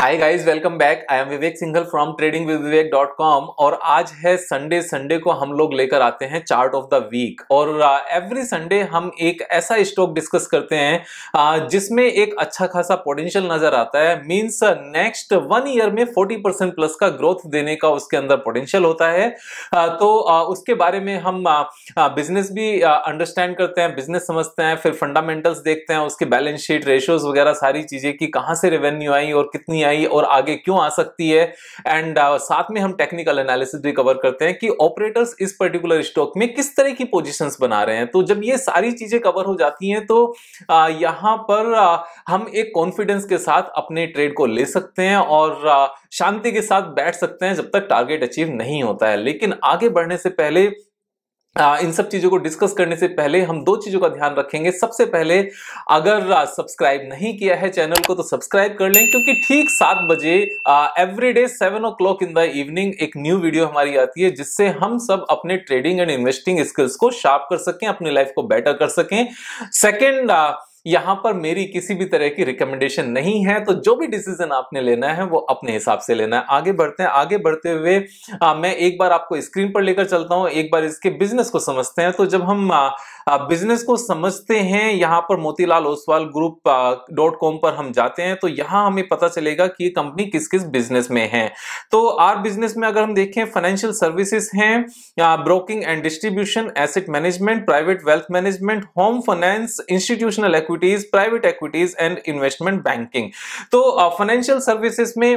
hi guys welcome back I am Vivek Singhal from trading with Vivek dot com और आज है Sunday Sunday को हम लोग लेकर आते हैं चार्ट ऑफ द वीक और एवरी uh, संडे हम एक ऐसा स्टॉक डिस्कस करते हैं uh, जिसमें एक अच्छा खासा पोटेंशियल नजर आता है मींस नेक्स्ट वन ईयर में 40 परसेंट प्लस का ग्रोथ देने का उसके अंदर पोटेंशियल होता है uh, तो uh, उसके बारे में हम बिजनेस uh, uh, भी अंडरस्टैंड करते हैं बिजनेस समझते हैं फिर फंडामेंटल्स देखते हैं उसके बैलेंस शीट रेशियोज वगैरह सारी चीजें कि कहाँ से रेवेन्यू आई और कितनी आई आई और आगे क्यों आ सकती है एंड uh, साथ में हम टेक्निकल एनालिसिस भी कवर करते हैं कि ऑपरेटर्स इस पर्टिकुलर स्टॉक में किस तरह की पोजिशन बना रहे हैं तो जब ये सारी चीजें कवर हो जाती हैं तो uh, यहाँ पर uh, हम एक कॉन्फिडेंस के साथ अपने ट्रेड को ले सकते हैं और uh, शांति के साथ बैठ सकते हैं जब तक टारगेट अचीव नहीं होता है लेकिन आगे बढ़ने से पहले आ, इन सब चीज़ों को डिस्कस करने से पहले हम दो चीज़ों का ध्यान रखेंगे सबसे पहले अगर सब्सक्राइब नहीं किया है चैनल को तो सब्सक्राइब कर लें क्योंकि ठीक सात बजे every day seven o'clock in the evening एक न्यू वीडियो हमारी आती है जिससे हम सब अपने ट्रेडिंग एंड इन्वेस्टिंग स्किल्स को शार्प कर सकें अपनी लाइफ को बेटर कर सकें सेकेंड यहां पर मेरी किसी भी तरह की रिकमेंडेशन नहीं है तो जो भी डिसीजन आपने लेना है वो अपने हिसाब से लेना है आगे बढ़ते हैं आगे बढ़ते हुए आ, मैं एक बार आपको स्क्रीन पर लेकर चलता हूं एक बार इसके बिजनेस को समझते हैं तो जब हम आ, आ, बिजनेस को समझते हैं यहां पर Motilal Oswal group dot com पर हम जाते हैं तो यहां हमें पता चलेगा कि ये कंपनी किस किस बिजनेस में है तो आर बिजनेस में अगर हम देखें फाइनेंशियल सर्विसेज हैं broking and distribution asset management private wealth management home finance institutional equities private equities and investment banking तो फाइनेंशियल uh, सर्विसेज में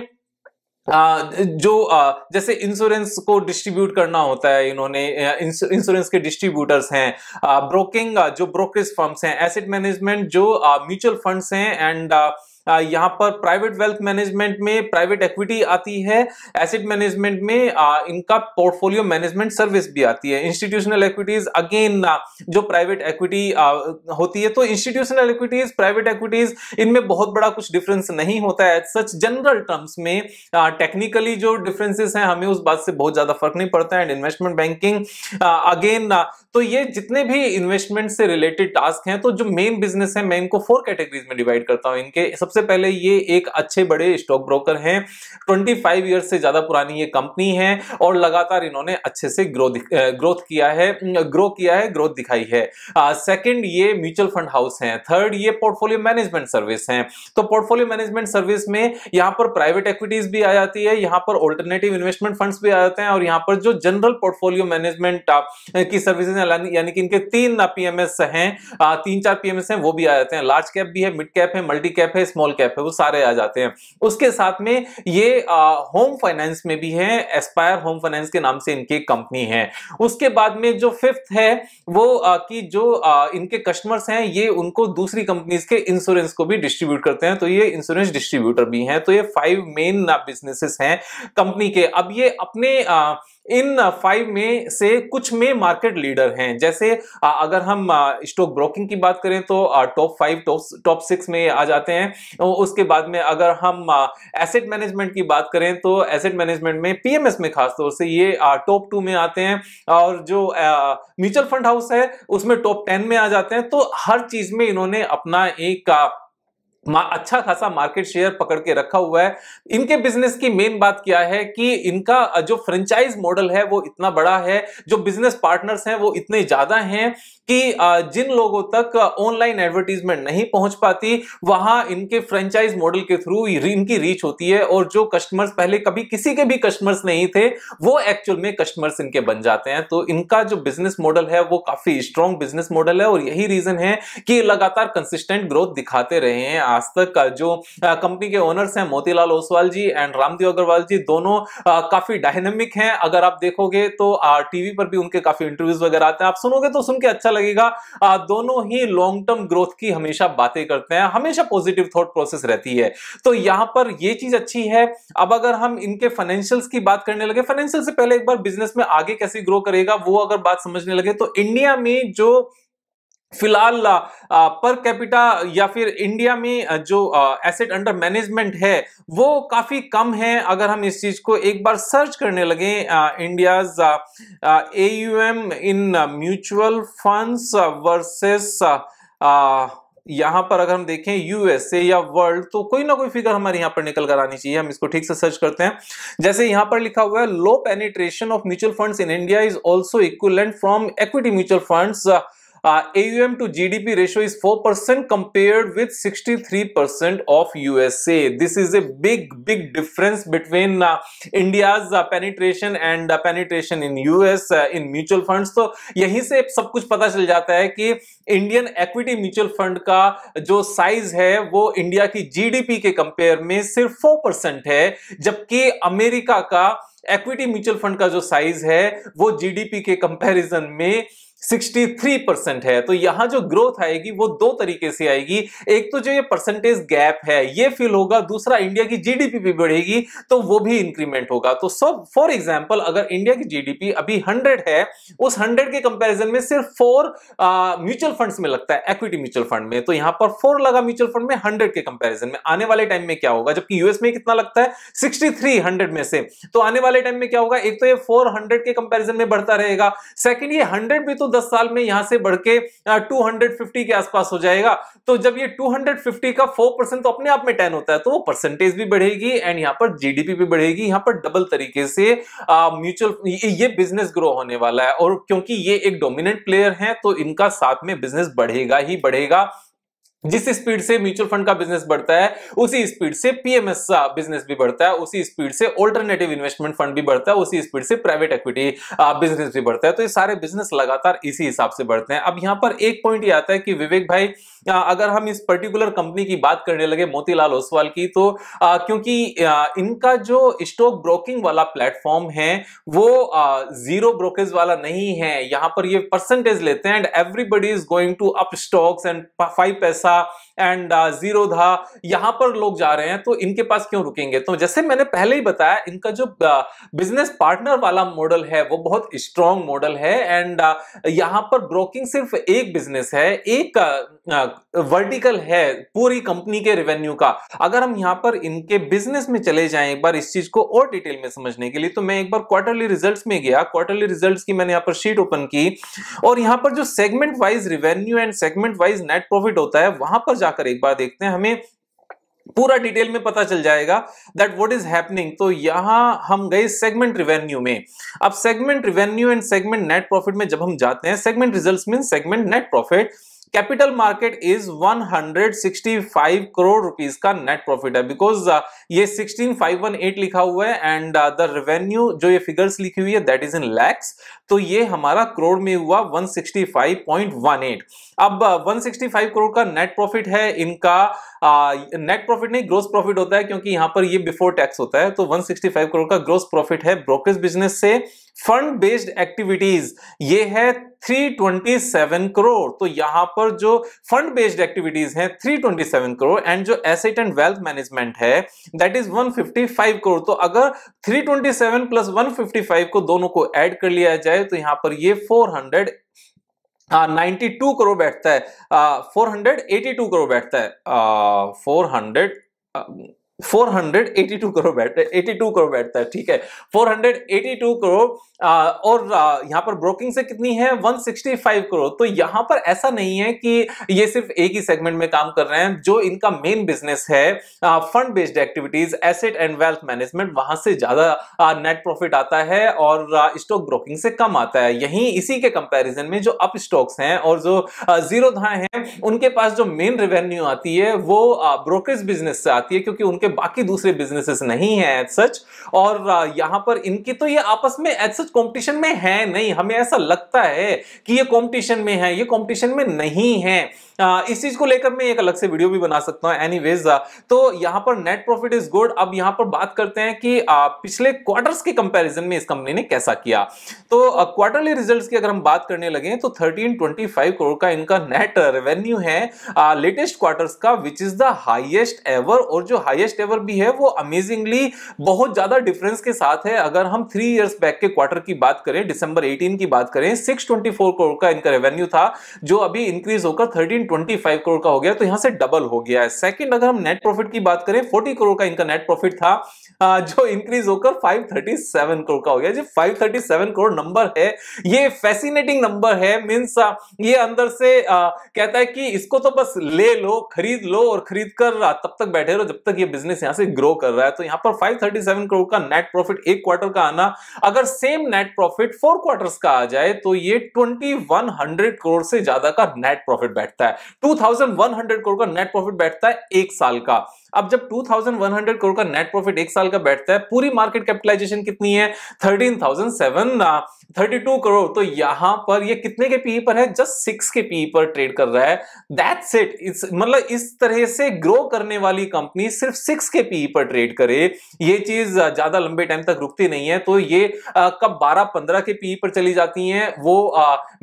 आ, uh, जो आ, uh, जैसे इंश्योरेंस को डिस्ट्रीब्यूट करना होता है इन्होंने इंश्योरेंस के डिस्ट्रीब्यूटर्स हैं ब्रोकिंग जो ब्रोकरेज फर्म्स हैं एसेट मैनेजमेंट जो म्यूचुअल फंड्स हैं एंड यहाँ पर प्राइवेट वेल्थ मैनेजमेंट में प्राइवेट इक्विटी आती है एसेट मैनेजमेंट में इनका पोर्टफोलियो मैनेजमेंट सर्विस भी आती है इंस्टीट्यूशनल इक्विटीज अगेन जो प्राइवेट इक्विटी होती है तो इंस्टीट्यूशनल इक्विटीज प्राइवेट इक्विटीज इनमें बहुत बड़ा कुछ डिफरेंस नहीं होता है सच जनरल टर्म्स में टेक्निकली जो डिफरेंसेस हैं हमें उस बात से बहुत ज्यादा फर्क नहीं पड़ता एंड इन्वेस्टमेंट बैंकिंग अगेन तो ये जितने भी इन्वेस्टमेंट से रिलेटेड टास्क हैं तो जो मेन बिजनेस है मैं इनको फोर कैटेगरीज में डिवाइड करता हूं इनके सबसे सबसे पहले ये एक अच्छे बड़े स्टॉक ब्रोकर हैं 25 फाइव ईयर्स से ज्यादा पुरानी ये कंपनी है और लगातार इन्होंने अच्छे से ग्रो ग्रोथ किया है ग्रो किया है ग्रोथ दिखाई है सेकेंड ये म्यूचुअल फंड हाउस हैं थर्ड ये पोर्टफोलियो मैनेजमेंट सर्विस हैं तो पोर्टफोलियो मैनेजमेंट सर्विस में यहाँ पर प्राइवेट इक्विटीज भी आ जाती है यहाँ पर ऑल्टरनेटिव इन्वेस्टमेंट फंड्स भी आ जाते हैं और यहाँ पर जो जनरल पोर्टफोलियो मैनेजमेंट की सर्विसेज यानी कि इनके तीन पीएमएस हैं तीन चार पीएमएस हैं वो भी आ जाते हैं लार्ज कैप भी है मिड कैप है मल्टी कैप है स्मॉल स्मॉल कैप है वो सारे आ जाते हैं उसके साथ में ये होम फाइनेंस में भी है एस्पायर होम फाइनेंस के नाम से इनकी कंपनी है उसके बाद में जो फिफ्थ है वो आ, कि जो आ, इनके कस्टमर्स हैं ये उनको दूसरी कंपनीज के इंश्योरेंस को भी डिस्ट्रीब्यूट करते हैं तो ये इंश्योरेंस डिस्ट्रीब्यूटर भी हैं तो ये फाइव मेन बिजनेसेस हैं कंपनी के अब ये अपने आ, इन फाइव में से कुछ में मार्केट लीडर हैं जैसे अगर हम स्टॉक ब्रोकिंग की बात करें तो टॉप फाइव टॉप सिक्स में आ जाते हैं तो उसके बाद में अगर हम एसेट मैनेजमेंट की बात करें तो एसेट मैनेजमेंट में पीएमएस में खासतौर से ये टॉप टू में आते हैं और जो म्यूचुअल फंड हाउस है उसमें टॉप टेन में आ जाते हैं तो हर चीज में इन्होंने अपना एक अच्छा खासा मार्केट शेयर पकड़ के रखा हुआ है इनके बिजनेस की मेन बात क्या है कि इनका जो फ्रेंचाइज मॉडल है वो इतना बड़ा है जो बिजनेस पार्टनर्स हैं वो इतने ज्यादा हैं कि जिन लोगों तक ऑनलाइन एडवर्टीजमेंट नहीं पहुंच पाती वहां इनके फ्रेंचाइज मॉडल के थ्रू इनकी रीच होती है और जो कस्टमर्स पहले कभी किसी के भी कस्टमर्स नहीं थे वो एक्चुअल में कस्टमर्स इनके बन जाते हैं तो इनका जो बिजनेस मॉडल है वो काफी स्ट्रॉन्ग बिजनेस मॉडल है और यही रीजन है कि लगातार कंसिस्टेंट ग्रोथ दिखाते रहे हैं आज तक जो कंपनी के ओनर्स हैं मोतीलाल ओसवाल जी एंड रामदेव अग्रवाल जी दोनों काफी डायनेमिक हैं अगर आप देखोगे तो टीवी पर भी उनके काफी इंटरव्यूज वगैरह आते हैं आप सुनोगे तो सुन के अच्छा लगेगा आ, दोनों ही लॉन्ग टर्म ग्रोथ की हमेशा बातें करते हैं हमेशा पॉजिटिव थॉट प्रोसेस रहती है तो यहां पर यह चीज अच्छी है अब अगर हम इनके फाइनेंशियल्स की बात करने लगे फाइनेंशियल से पहले एक बार बिजनेस में आगे कैसे ग्रो करेगा वो अगर बात समझने लगे तो इंडिया में जो फिलहाल पर कैपिटा या फिर इंडिया में जो एसेट अंडर मैनेजमेंट है वो काफी कम है अगर हम इस चीज को एक बार सर्च करने लगे India's A U M in mutual funds versus यहाँ पर अगर हम देखें यूएसए या वर्ल्ड तो कोई ना कोई फिगर हमारे यहाँ पर निकल कर आनी चाहिए हम इसको ठीक से सर्च करते हैं जैसे यहाँ पर लिखा हुआ है low penetration of mutual funds in India is also equivalent from equity mutual funds AUM to G D P ratio is four percent compare with sixty three percent of USA this is a big big difference between India's penetration and penetration in US in mutual fund तो यहीं से सब कुछ पता चल जाता है कि इंडियन एक्विटी म्यूचुअल फंड का जो साइज है वो इंडिया की जी डी पी के कंपेयर में सिर्फ फोर परसेंट है जबकि अमेरिका का एक्विटी म्यूचुअल फंड का जो साइज है वो जी डी पी के कंपेरिजन में 63 परसेंट है तो यहां जो ग्रोथ आएगी वो दो तरीके से आएगी एक तो जो ये परसेंटेज गैप है ये फिल होगा दूसरा इंडिया की जीडीपी भी बढ़ेगी तो वो भी इंक्रीमेंट होगा तो सो फॉर एग्जांपल अगर इंडिया की जीडीपी अभी 100 है उस 100 के कंपैरिजन में सिर्फ फोर म्यूचुअल फंड्स में लगता है इक्विटी म्यूचुअल फंड में तो यहां पर फोर लगा म्यूचुअल फंड में हंड्रेड के कंपेरिजन में आने वाले टाइम में क्या होगा जबकि यूएस में कितना लगता है सिक्सटी थ्री हंड्रेड में से तो आने वाले टाइम में क्या होगा एक तो ये फोर हंड्रेड के कंपेरिजन में बढ़ता रहेगा सेकंड ये हंड्रेड भी तो 10 साल में यहां से बढ़ के टू के आसपास हो जाएगा तो जब ये 250 का 4 तो अपने आप में टेन होता है तो वो परसेंटेज भी बढ़ेगी एंड यहाँ पर जीडीपी भी बढ़ेगी यहाँ पर डबल तरीके से म्यूचुअल ये बिजनेस ग्रो होने वाला है और क्योंकि ये एक डोमिनेंट प्लेयर है तो इनका साथ में बिजनेस बढ़ेगा ही बढ़ेगा जिस स्पीड से म्यूचुअल फंड का बिजनेस बढ़ता है उसी स्पीड से पीएमएस का बिजनेस भी बढ़ता है उसी स्पीड से ऑल्टरनेटिव इन्वेस्टमेंट फंड भी बढ़ता है उसी स्पीड से प्राइवेट इक्विटी बिजनेस भी बढ़ता है तो ये सारे बिजनेस लगातार इसी हिसाब से बढ़ते हैं अब यहां पर एक पॉइंट ये आता है कि विवेक भाई अगर हम इस पर्टिकुलर कंपनी की बात करने लगे मोतीलाल ओसवाल की तो क्योंकि इनका जो स्टॉक ब्रोकिंग वाला प्लेटफॉर्म है वो जीरो ब्रोकेज वाला नहीं है यहां पर ये परसेंटेज लेते हैं and everybody is going to up stocks and five पैसा था एंड जीरो uh, था यहां पर लोग जा रहे हैं तो इनके पास क्यों रुकेंगे तो जैसे मैंने पहले ही बताया इनका जो बिजनेस uh, पार्टनर वाला मॉडल है वो बहुत स्ट्रॉन्ग मॉडल है एंड uh, यहां पर ब्रोकिंग सिर्फ एक बिजनेस है एक वर्टिकल है पूरी कंपनी के रेवेन्यू का अगर हम यहां पर इनके बिजनेस में चले जाए एक बार इस चीज को और डिटेल में समझने के लिए तो मैं एक बार क्वार्टरली रिजल्ट में गया क्वार्टरली रिजल्ट की मैंने यहां पर शीट ओपन की और यहां पर जो segment wise revenue and segment wise net profit होता है वहां पर जाकर एक बार देखते हैं हमें पूरा डिटेल में पता चल जाएगा दैट व्हाट इज हैपनिंग तो यहां हम गए सेगमेंट रिवेन्यू में अब segment revenue and segment net profit में जब हम जाते हैं segment results mean segment net profit capital market is 165 crore rupees का नेट प्रॉफिट है बिकॉज uh, ये 16518 लिखा हुआ है एंड द रेवेन्यू जो ये फिगर्स लिखी हुई है दैट इज इन लैक्स तो ये हमारा करोड़ में हुआ 165.18 अब 165 uh, करोड़ का नेट प्रॉफिट है इनका uh, नेट प्रॉफिट नहीं ग्रोस प्रॉफिट होता है क्योंकि यहां पर ये बिफोर टैक्स होता है तो 165 करोड़ का ग्रोस प्रॉफिट है ब्रोकरेज बिजनेस से फंड बेस्ड एक्टिविटीज ये है 327 करोड़ तो यहां पर जो फंड बेस्ड एक्टिविटीज हैं 327 करोड़ एंड जो एसेट एंड वेल्थ मैनेजमेंट है दैट इज 155 करोड़ तो अगर 327 प्लस 155 को दोनों को ऐड कर लिया जाए तो यहां पर ये 400 नाइन्टी टू करोड़ बैठता है four hundred eighty two crore बैठता है फोर हंड्रेड 482 करोड़ बैठ 82 करोड़ बैठता है ठीक है 482 करोड़ और यहाँ पर ब्रोकिंग से कितनी है 165 करोड़ तो यहाँ पर ऐसा नहीं है कि ये सिर्फ एक ही सेगमेंट में काम कर रहे हैं जो इनका मेन बिजनेस है fund based activities asset and wealth management वहां से ज्यादा नेट प्रॉफिट आता है और स्टॉक ब्रोकिंग से कम आता है यही इसी के कंपेरिजन में जो अप स्टॉक्स हैं और जो जीरो धाए हैं उनके पास जो मेन रेवेन्यू आती है वो ब्रोकरेज बिजनेस से आती है क्योंकि उनके के बाकी दूसरे बिजनेसेस नहीं है एज सच और यहां पर इनकी तो ये आपस में एज सच कॉम्पिटिशन में है नहीं हमें ऐसा लगता है कि ये कॉम्पिटिशन में है ये कॉम्पिटिशन में नहीं है इस चीज को लेकर मैं एक अलग से वीडियो भी बना सकता हूं एनी तो यहां पर नेट प्रॉफिट इज गुड अब यहां पर बात करते हैं कि पिछले क्वार्टर्स के कंपैरिजन में इस कंपनी ने कैसा किया तो क्वार्टरली रिजल्ट्स की अगर हम बात करने लगे तो 1325 करोड़ का इनका नेट रेवेन्यू है लेटेस्ट क्वार्टर्स का which is the highest ever और जो हाइएस्ट एवर भी है वो अमेजिंगली बहुत ज्यादा डिफरेंस के साथ है अगर हम थ्री ईयर्स बैक के क्वार्टर की बात करें डिसंबर एटीन की बात करें सिक्स करोड़ का इनका रेवेन्यू था जो अभी इंक्रीज होकर थर्टीन लेकिन करोड़ का हो गया तो यहां से डबल हो गया है सेकंड अगर हम नेट प्रॉफिट की बात करें 40 करोड़ का इनका नेट प्रॉफिट था जो इंक्रीज होकर 537 करोड़ का हो गया जी 537 करोड़ नंबर है ये फैसिनेटिंग नंबर है मींस ये अंदर से आ, कहता है कि इसको तो बस ले लो खरीद लो और खरीद कर तब तक बैठे रहो जब तक ये बिजनेस यहां से ग्रो कर रहा है तो यहां पर 537 करोड़ का नेट प्रॉफिट एक क्वार्टर का आना अगर same net profit four quarters का आ जाए तो ये 2100 करोड़ से ज्यादा का नेट प्रॉफिट बैठता है है टू करोड़ का नेट प्रॉफिट बैठता है एक साल का अब जब 2100 करोड़ का नेट प्रॉफिट एक साल का बैठता है पूरी मार्केट कैपिटलाइजेशन कितनी है 13,007 करोड़ तो यहां पर ये कितने के पीई e पर है जस्ट सिक्स के पीई e पर ट्रेड कर रहा है दैट्स इट मतलब इस तरह से ग्रो करने वाली कंपनी सिर्फ सिक्स के पी e पर ट्रेड करे ये चीज ज्यादा लंबे टाइम तक रुकती नहीं है तो ये आ, कब बारह पंद्रह के पीई पर चली जाती है वो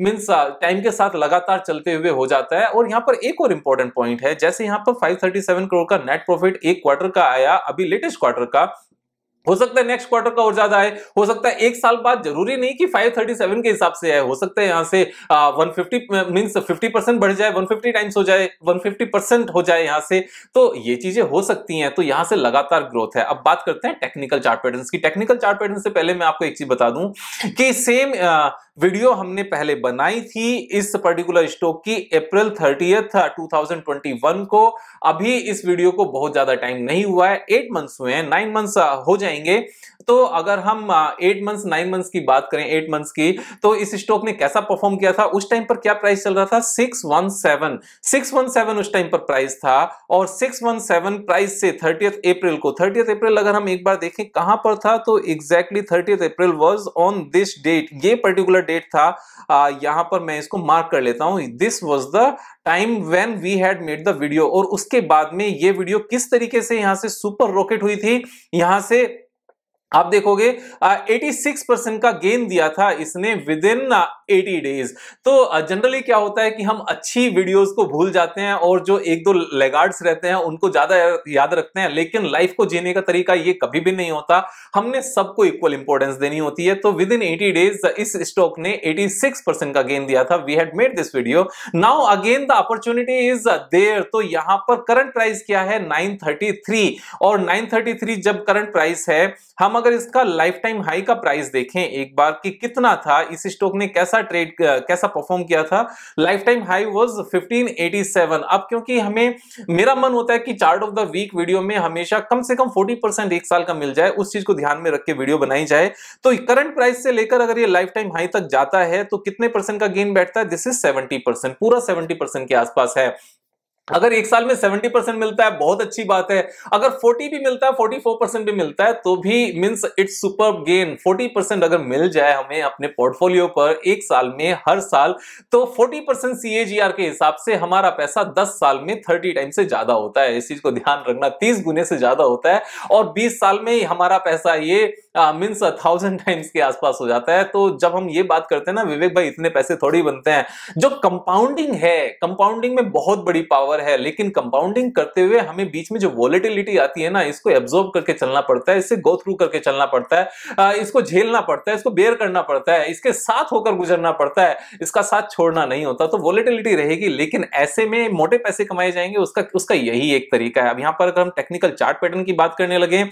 मीन्स टाइम के साथ लगातार चलते हुए हो जाता है और यहां पर एक और इंपॉर्टेंट पॉइंट है जैसे यहां पर फाइव करोड़ का नेट प्रॉफिट प्रॉफिट एक क्वार्टर का आया अभी लेटेस्ट क्वार्टर का हो सकता है नेक्स्ट क्वार्टर का और ज्यादा आए हो सकता है एक साल बाद जरूरी नहीं कि 537 के हिसाब से आए हो सकता है यहाँ से आ, 150 मींस 50 परसेंट बढ़ जाए 150 टाइम्स हो जाए 150 परसेंट हो जाए यहाँ से तो ये चीजें हो सकती हैं तो यहाँ से लगातार ग्रोथ है अब बात करते हैं टेक्निकल चार्ट पैटर्न की टेक्निकल चार्ट पैटर्न से पहले मैं आपको एक चीज बता दूं कि सेम आ, वीडियो हमने पहले बनाई थी इस पर्टिकुलर स्टॉक की अप्रैल थर्टीथ 2021 को अभी इस वीडियो को बहुत ज्यादा टाइम नहीं हुआ है एट मंथ्स हुए हैं नाइन मंथ्स uh, हो जाए जाएंगे तो अगर हम एट मंथ्स नाइन मंथ्स की बात करें एट मंथ्स की तो इस स्टॉक ने कैसा परफॉर्म किया था उस टाइम पर क्या प्राइस चल रहा था six one seven six one seven उस टाइम पर प्राइस था और सिक्स वन सेवन प्राइस से थर्टियथ अप्रैल को थर्टियथ अप्रैल अगर हम एक बार देखें कहां पर था तो exactly thirtieth April was on this date ये पर्टिकुलर डेट था आ, यहां पर मैं इसको मार्क कर लेता हूं this was the time when we had made the video और उसके बाद में ये वीडियो किस तरीके से यहां से सुपर रॉकेट हुई थी यहां से आप देखोगे 86 परसेंट का गेन दिया था इसने विद इन 80 डेज तो जनरली क्या होता है कि हम अच्छी वीडियोस को भूल जाते हैं और जो एक दो लेगार्ड्स रहते हैं उनको ज्यादा याद रखते हैं लेकिन लाइफ को जीने का तरीका ये कभी भी नहीं होता हमने सबको इक्वल इंपॉर्टेंस देनी होती है तो विद इन एटी डेज इस स्टॉक ने एटी परसेंट का गेन दिया था we had made this video now again the opportunity is there तो यहां पर करंट प्राइस क्या है नाइन और नाइन जब करंट प्राइस है हम अगर इसका लाइफ टाइम हाई का प्राइस देखें एक बार कि कितना था इस स्टॉक ने कैसा ट्रेड कैसा परफॉर्म किया था लाइफ टाइम हाई वाज 1587 अब क्योंकि हमें मेरा मन होता है कि chart of the week video में हमेशा कम से कम 40 एक साल का मिल जाए उस चीज को ध्यान में रख के वीडियो बनाई जाए तो करंट प्राइस से लेकर अगर ये लाइफ टाइम हाई तक जाता है तो कितने परसेंट का गेन बैठता है दिस इज सेवेंटी पूरा सेवेंटी के आसपास है अगर एक साल में सेवेंटी परसेंट मिलता है बहुत अच्छी बात है अगर फोर्टी भी मिलता है फोर्टी फोर परसेंट भी मिलता है तो भी means it's super gain forty percent अगर मिल जाए हमें अपने पोर्टफोलियो पर एक साल में हर साल तो फोर्टी परसेंट सी के हिसाब से हमारा पैसा दस साल में थर्टी टाइम से ज्यादा होता है इस चीज को ध्यान रखना तीस गुने से ज्यादा होता है और बीस साल में हमारा पैसा ये मीन्स थाउजेंड टाइम्स के आसपास हो जाता है तो जब हम ये बात करते हैं ना विवेक भाई इतने पैसे थोड़ी बनते हैं जो कंपाउंडिंग है कंपाउंडिंग में बहुत बड़ी पावर बार है लेकिन कंपाउंडिंग करते हुए हमें बीच में जो वॉलिटिलिटी आती है ना इसको एब्जॉर्ब करके चलना पड़ता है इससे गो थ्रू करके चलना पड़ता है इसको झेलना पड़ता है इसको बेयर करना पड़ता है इसके साथ होकर गुजरना पड़ता है इसका साथ छोड़ना नहीं होता तो वॉलिटिलिटी रहेगी लेकिन ऐसे में मोटे पैसे कमाए जाएंगे उसका उसका यही एक तरीका है अब यहां पर अगर हम टेक्निकल चार्ट पैटर्न की बात करने लगे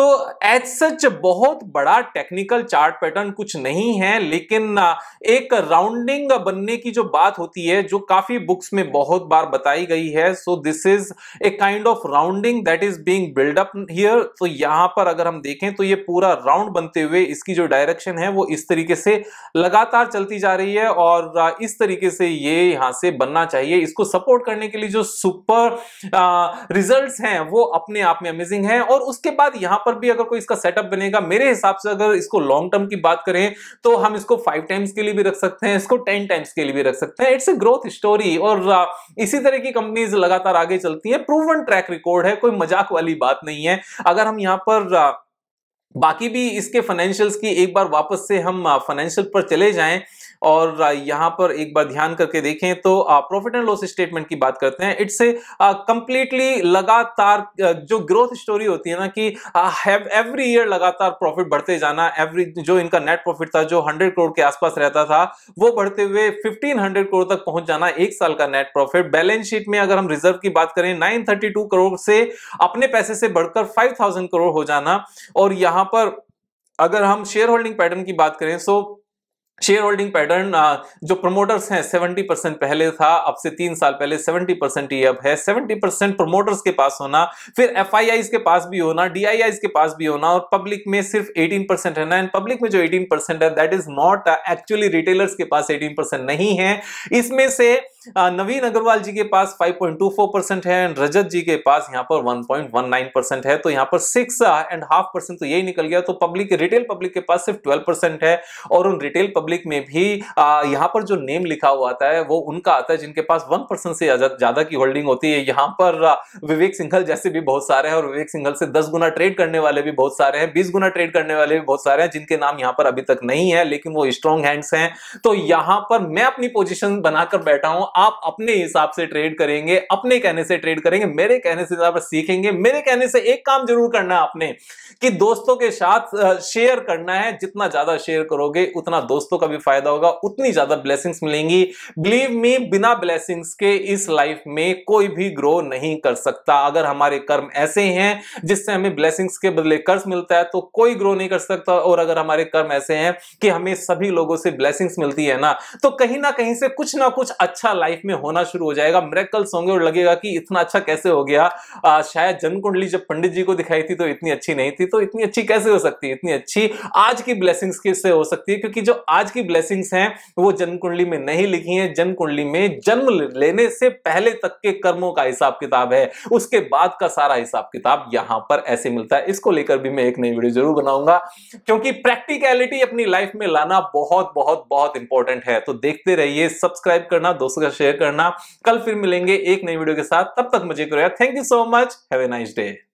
तो एज सच बहुत बड़ा टेक्निकल चार्ट पैटर्न कुछ नहीं है लेकिन एक राउंडिंग बनने की जो बात होती है जो काफी बुक्स में बहुत बार बताई गई रही है so this is a kind of rounding that is being build up here तो यहां पर अगर हम देखें तो ये पूरा राउंड बनते हुए इसकी जो डायरेक्शन है वो इस तरीके से लगातार चलती जा रही है और इस तरीके से ये यहां से बनना चाहिए इसको सपोर्ट करने के लिए जो सुपर रिजल्ट हैं वो अपने आप में अमेजिंग है और उसके बाद यहां पर भी अगर कोई इसका सेटअप बनेगा मेरे हिसाब से अगर इसको लॉन्ग टर्म की बात करें तो हम इसको फाइव टाइम्स के लिए भी रख सकते हैं इसको टेन टाइम्स के लिए भी रख सकते हैं इट्स ए ग्रोथ स्टोरी और इसी तरह की कंपनी कंपनीज लगातार आगे चलती हैं प्रूवन ट्रैक रिकॉर्ड है कोई मजाक वाली बात नहीं है अगर हम यहाँ पर बाकी भी इसके फाइनेंशियल्स की एक बार वापस से हम फाइनेंशियल पर चले जाएं और यहां पर एक बार ध्यान करके देखें तो प्रॉफिट एंड लॉस स्टेटमेंट की बात करते हैं इट्स ए कंप्लीटली लगातार जो ग्रोथ स्टोरी होती है ना कि एवरी ईयर लगातार प्रॉफिट बढ़ते जाना एवरी जो इनका नेट प्रॉफिट था जो हंड्रेड करोड़ के आसपास रहता था वो बढ़ते हुए फिफ्टीन हंड्रेड करोड़ तक पहुंच जाना एक साल का नेट प्रॉफिट बैलेंस शीट में अगर हम रिजर्व की बात करें नाइन थर्टी टू करोड़ से अपने पैसे से बढ़कर फाइव थाउजेंड करोड़ हो जाना और यहां पर अगर हम शेयर होल्डिंग पैटर्न की बात करें सो शेयर होल्डिंग पैटर्न जो प्रमोटर्स हैं 70 परसेंट पहले था अब से तीन साल पहले 70 परसेंट ही अब है 70 परसेंट प्रमोटर्स के पास होना फिर एफ के पास भी होना डी के पास भी होना और पब्लिक में सिर्फ 18 परसेंट रहना एंड पब्लिक में जो 18 परसेंट है that is not actually retailers के पास 18 परसेंट नहीं है इसमें से uh, नवीन अग्रवाल जी के पास 5.24 परसेंट है एंड रजत जी के पास यहाँ पर 1.19 परसेंट है तो यहाँ पर सिक्स एंड हाफ परसेंट तो यही निकल गया तो पब्लिक रिटेल पब्लिक के पास सिर्फ 12 परसेंट है और उन रिटेल पब्लिक पब्लिक में भी यहाँ पर जो नेम लिखा हुआ आता है वो उनका आता है जिनके पास वन परसेंट से ज्यादा की होल्डिंग होती है यहाँ पर विवेक सिंघल जैसे भी बहुत सारे हैं और विवेक सिंघल से दस गुना ट्रेड करने वाले भी बहुत सारे हैं बीस गुना ट्रेड करने वाले भी बहुत सारे हैं जिनके नाम यहाँ पर अभी तक नहीं है लेकिन वो स्ट्रॉन्ग हैंड्स हैं तो यहाँ पर मैं अपनी पोजिशन बनाकर बैठा हूं आप अपने हिसाब से ट्रेड करेंगे अपने कहने से ट्रेड करेंगे मेरे कहने से पर सीखेंगे मेरे कहने से एक काम जरूर करना है आपने कि दोस्तों के साथ शेयर करना है जितना ज्यादा शेयर करोगे उतना दोस्तों दोस्तों का भी फायदा होगा उतनी ज्यादा ब्लेसिंग्स मिलेंगी बिलीव मी बिना ब्लेसिंग्स के इस लाइफ में कोई भी ग्रो नहीं कर सकता अगर हमारे कर्म ऐसे हैं जिससे हमें ब्लेसिंग्स के बदले कर्ज मिलता है तो कोई ग्रो नहीं कर सकता और अगर हमारे कर्म ऐसे हैं कि हमें सभी लोगों से ब्लेसिंग्स मिलती है ना तो कहीं ना कहीं से कुछ ना कुछ अच्छा लाइफ में होना शुरू हो जाएगा मेरेकल्स होंगे और लगेगा कि इतना अच्छा कैसे हो गया आ, शायद जन्म कुंडली जब पंडित जी को दिखाई थी तो इतनी अच्छी नहीं थी तो इतनी अच्छी कैसे हो सकती है इतनी अच्छी आज की ब्लेसिंग्स से हो सकती है क्योंकि जो आज आज की ब्लेसिंग हैं वो जन्म कुंडली में नहीं लिखी है जन्म कुंडली में जन्म लेने से पहले तक के कर्मों का हिसाब किताब है उसके बाद का सारा हिसाब किताब यहां पर ऐसे मिलता है इसको लेकर भी मैं एक नई वीडियो जरूर बनाऊंगा क्योंकि प्रैक्टिकलिटी अपनी लाइफ में लाना बहुत बहुत बहुत इंपॉर्टेंट है तो देखते रहिए सब्सक्राइब करना दोस्तों का शेयर करना कल फिर मिलेंगे एक नई वीडियो के साथ तब तक मुझे thank you so much have a nice day